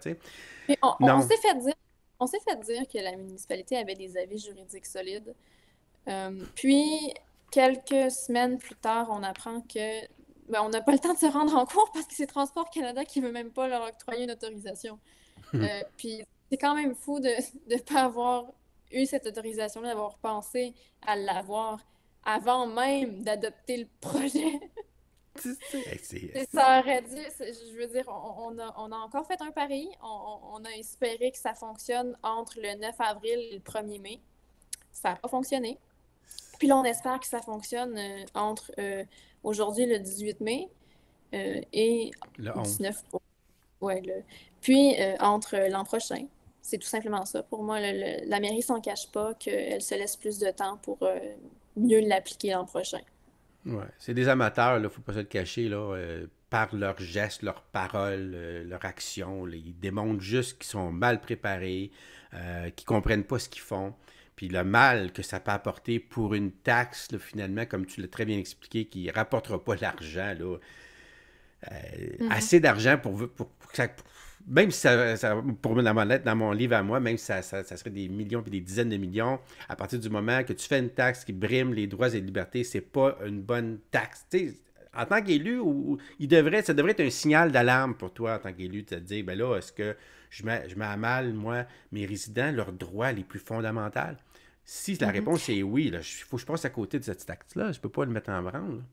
On, s'est
fait dire. On s'est fait dire que la municipalité avait des avis juridiques solides. Euh, puis, quelques semaines plus tard, on apprend que ben, on n'a pas le temps de se rendre en cours parce que c'est Transport Canada qui ne veut même pas leur octroyer une autorisation. Hmm. Euh, puis c'est quand même fou de ne pas avoir eu cette autorisation d'avoir pensé à l'avoir avant même d'adopter le projet. <laughs> Euh, ça aurait dû, je veux dire, on, a, on, a, encore fait un pari. On, on, a espéré que ça fonctionne entre le 9 avril et le 1er mai. Ça n'a pas fonctionné. Puis là, on espère que ça fonctionne euh, entre euh, aujourd'hui, le 18 mai, euh, et
le 19
Puis entre l'an prochain. C'est tout simplement ça. Pour moi, la mairie s'en cache pas qu'elle se laisse plus de temps pour mieux l'appliquer l'an prochain.
C'est des amateurs, il ne faut pas se le cacher. Là, par leurs gestes, leurs paroles, leurs actions. ils démontrent juste qu'ils sont mal préparés, qu'ils ne comprennent pas ce qu'ils font puis le mal que ça peut apporter pour une taxe, finalement, comme tu l'as très bien expliqué, qui ne rapportera pas l'argent, euh, mm-hmm. assez d'argent pour, que ça, même si ça, pour dans mon, dans mon livre à moi, même si ça, serait des millions puis des dizaines de millions, à partir du moment que tu fais une taxe qui brime les droits et libertés, c'est pas une bonne taxe. en tant qu'élu, ça devrait être un signal d'alarme pour toi en tant qu'élu, de te dire, ben là, est-ce que je mets à mal, moi, mes résidents, leurs droits les plus fondamentaux? Si la mhm. réponse est oui, il faut que je passe à côté de cette tactique là Je peux pas le mettre en branle.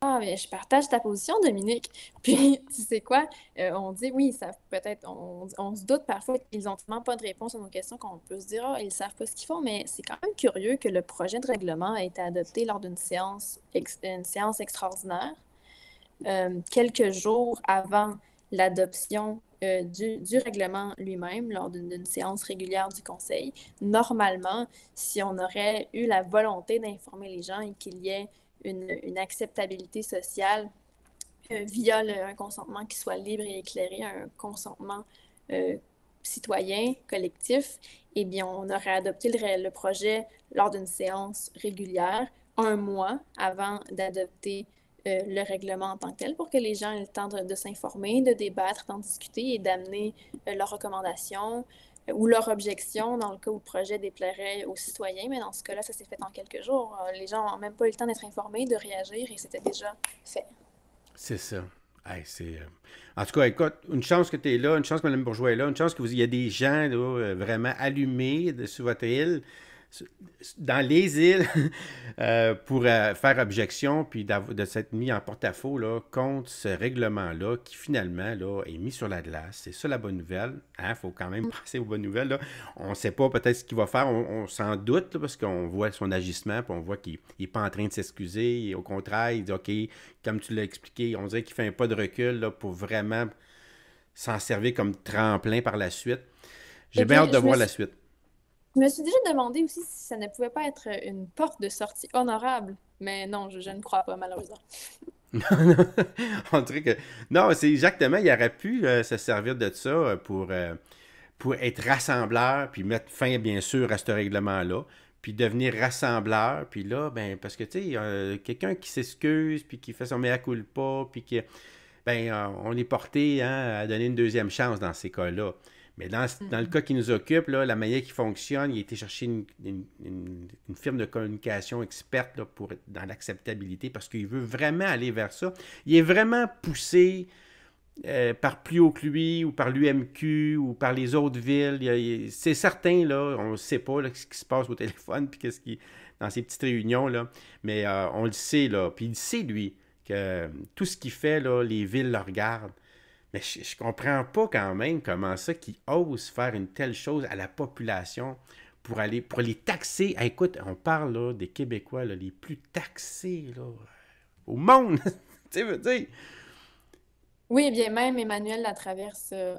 Ah, mais je partage ta position, Dominique. <laughs> Puis, tu sais quoi, euh, on dit oui, ça peut-être, on, se doute parfois qu'ils n'ont vraiment pas de réponse à nos questions qu'on peut se dire, ne ah, ils savent pas ce qu'ils font, mais c'est quand même curieux que le projet de règlement ait été adopté lors d'une séance, une séance extraordinaire, euh, quelques jours avant l'adoption euh, du, règlement lui-même lors d'une séance régulière du conseil. Normalement, si on aurait eu la volonté d'informer les gens et qu'il y ait une, acceptabilité sociale euh, via un consentement qui soit libre et éclairé, un consentement euh, citoyen, collectif, eh bien, on aurait adopté le, le projet lors d'une séance régulière un mois avant d'adopter euh, le règlement en tant que tel pour que les gens aient le temps de, s'informer, de débattre, d'en discuter et d'amener euh, leurs recommandations euh, ou leurs objections dans le cas où le projet déplairait aux citoyens. Mais dans ce cas-là, ça s'est fait en quelques jours. Les gens n'ont même pas eu le temps d'être informés, de réagir et c'était déjà fait.
C'est ça. En tout cas, écoute, une chance que tu es là, une chance que Mme Bourgeois est là, une chance qu'il y a des gens vraiment allumés de, sur votre île dans les îles <laughs> euh, pour euh, faire objection puis de s'être mis en porte-à-faux contre ce règlement-là qui finalement là, est mis sur la glace. C'est ça la bonne nouvelle. Il hein? faut quand même mm. passer aux bonnes nouvelles. On ne sait pas peut-être ce qu'il va faire. On, s'en doute parce qu'on voit son agissement puis on voit qu'il n'est pas en train de s'excuser. Au contraire, il dit OK, comme tu l'as expliqué, on dirait qu'il fait un pas de recul là, pour vraiment s'en servir comme tremplin par la suite. J'ai bien hâte de voir la suite.
Je me suis déjà demandé aussi si ça ne pouvait pas être une porte de sortie honorable, mais non, je, ne crois pas, malheureusement. non,
non. que... Non, c'est exactement. Il aurait pu euh, se servir de ça euh, pour, euh, pour être rassembleur, puis mettre fin, bien sûr, à ce règlement-là, puis devenir rassembleur. Puis là, ben, parce que, tu sais, quelqu'un qui s'excuse, puis qui fait son mea culpa, puis qui. Ben, on est porté hein, à donner une deuxième chance dans ces cas-là. Mais dans, le cas qui nous occupe, la manière qui fonctionne, il a été chercher une, firme de communication experte là, pour, dans l'acceptabilité parce qu'il veut vraiment aller vers ça. Il est vraiment poussé euh, par plus haut que lui ou par l'UMQ ou par les autres villes. C'est certain, là, on ne sait pas ce qui se passe au téléphone <laughs> puis dans ces petites réunions, là, mais euh, on le sait, là, puis il sait, lui, que tout ce qu'il fait, là, les villes le regardent. Mais je, je comprends pas quand même comment ça qui ose faire une telle chose à la population pour aller pour les taxer. écoute, on parle des Québécois les plus taxés au monde. <laughs> tu veux dire?
Oui, eh bien même Emmanuel Latraverse euh,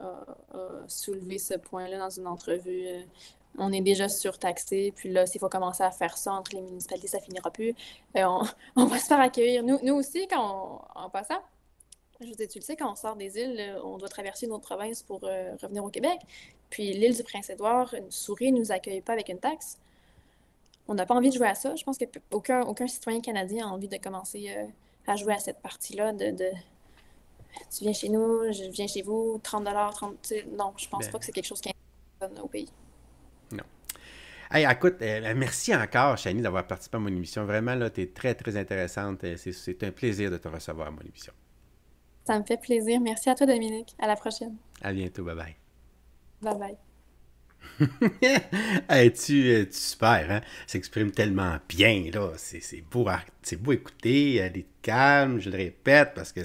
a, soulevé ce point-là dans une entrevue. Euh, on est déjà surtaxé, puis là, s'il faut commencer à faire ça entre les municipalités, ça finira plus. Euh, <laughs> on, va se faire accueillir. Nous, nous aussi, quand on, en passant, je vous dire, tu le sais, quand on sort des îles, on doit traverser une autre province pour euh, revenir au Québec. Puis l'île du Prince-Édouard, une souris ne nous accueille pas avec une taxe. On n'a pas envie de jouer à ça. Je pense qu'aucun aucun citoyen canadien a envie de commencer euh, à jouer à cette partie-là de, Tu viens chez nous, je viens chez vous, 30 30 Non, je ne pense ben. pas que c'est quelque chose qui est au pays.
Non. Hey, écoute, euh, ben, merci encore, Chani, d'avoir participé à mon émission. Vraiment, là, tu es très, très intéressante. C'est un plaisir de te recevoir à mon émission.
Ça me fait plaisir. Merci à toi, Dominique. À la prochaine.
À bientôt. Bye bye. Bye bye. <laughs> hey, tu, es euh, super, hein? S'exprime tellement bien, là. C'est beau, beau écouter, elle euh, est calme, je le répète, parce que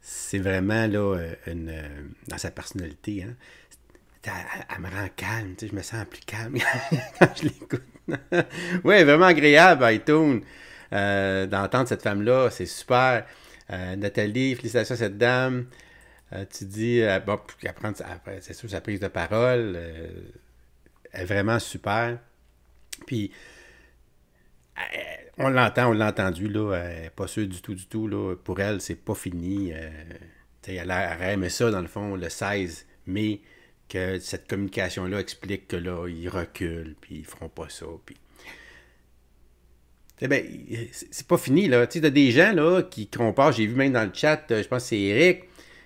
c'est vraiment, là, euh, une, dans sa personnalité, hein? Elle, me rend calme, je me sens plus calme <laughs> quand je l'écoute. <laughs> ouais, vraiment agréable, iTunes, d'entendre cette femme-là, c'est super. Euh, Nathalie, félicitations à cette dame. Euh, tu dis, euh, bon, c'est sûr, sa prise de parole est vraiment super. Puis, on l'entend, on l'a entendu, là, elle pas sûre du tout, du tout. Là. Pour elle, c'est pas fini. elle aimait ça, dans le fond, le 16 mai, que cette communication-là explique que là, ils reculent, puis ils feront pas ça. Ben, c'est pas fini, là. Tu sais, des gens, là, qui comparent, j'ai vu même dans le chat, euh, je pense que c'est Eric,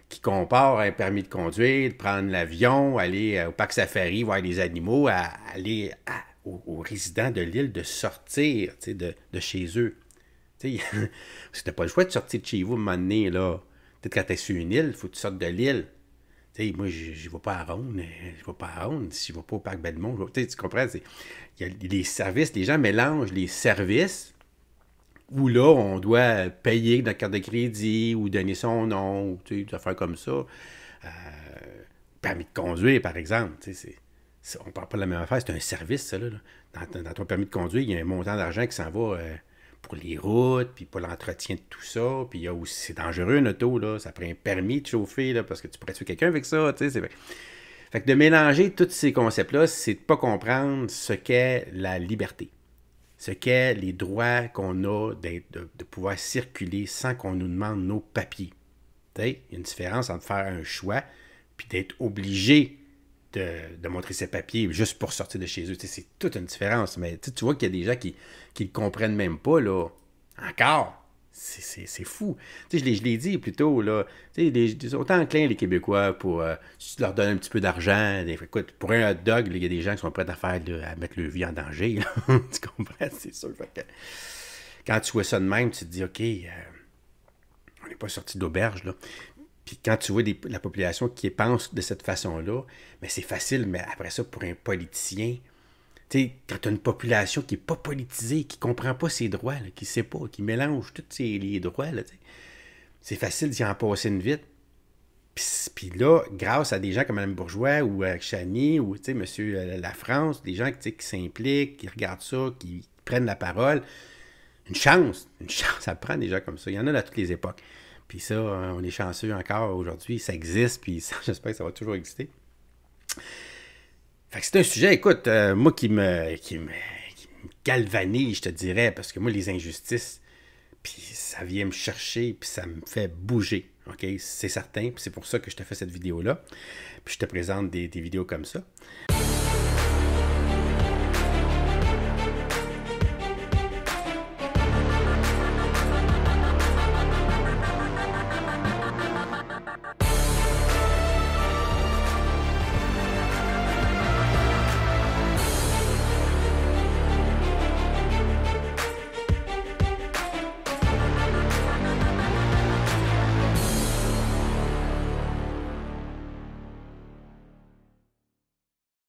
qui compare un permis de conduire, de prendre l'avion, aller euh, au parc safari, voir les animaux, aller aux, résidents de l'île de sortir, de, chez eux. Tu sais, <laughs> pas le choix de sortir de chez vous à un moment donné, là. Peut-être quand tu es sur une île, il faut que tu sortes de l'île moi, je ne vais pas à Ronde, euh, je ne vais pas à Ronde, si je ne vais pas au Parc Belmont. Tu comprends? Y a les services, les gens mélangent les services où là, on doit payer notre carte de crédit ou donner son nom, ou des affaires comme ça. Euh, permis de conduire, par exemple. on ne parle pas de la même affaire, c'est un service, ça. Là, Dans, dans, ton permis de conduire, il y a un montant d'argent qui s'en va. Euh, pour les routes, puis pour l'entretien de tout ça. Puis il y a aussi c'est dangereux une auto, là. Ça prend un permis de chauffer, là, parce que tu pourrais tuer quelqu'un avec ça, tu sais. Fait que de mélanger tous ces concepts-là, c'est de ne pas comprendre ce qu'est la liberté, ce qu'est les droits qu'on a de, pouvoir circuler sans qu'on nous demande nos papiers. il y a une différence entre faire un choix puis d'être obligé de, montrer ses papiers juste pour sortir de chez eux. C'est toute une différence. Mais tu vois qu'il y a des gens qui ne comprennent même pas, là. Encore. C'est fou. je l'ai dit plus tôt, là. autant enclins, les Québécois, pour euh, leur donner un petit peu d'argent. Écoute, pour un hot dog, il y a des gens qui sont prêts à faire à mettre leur vie en danger. <laughs> tu comprends? C'est sûr. quand tu vois ça de même, tu te dis, OK, euh, on n'est pas sorti d'auberge, là quand tu vois la population qui pense de cette façon-là, mais ben, c'est facile, mais après ça, pour un politicien, tu quand tu as une population qui n'est pas politisée, qui ne comprend pas ses droits, qui ne sait pas, qui mélange tous ses, droits, c'est facile d'y en passer une vite. Puis, là, grâce à des gens comme Mme Bourgeois ou euh, Chani ou M. Euh, la France, des gens qui s'impliquent, qui regardent ça, qui prennent la parole, une chance, une <laughs> chance à prendre des gens comme ça. Il y en a à toutes les époques. Puis ça, euh, on est chanceux encore aujourd'hui. Ça existe, puis <laughs> j'espère que ça va toujours exister. Fait que c'est un sujet, écoute, euh, moi qui me, qui me, qui, galvanise, je te dirais, parce que moi, les injustices, puis ça vient me chercher, puis ça me fait bouger. OK? C'est certain, puis c'est pour ça que je te fais cette vidéo-là. Puis je te présente des vidéos comme ça.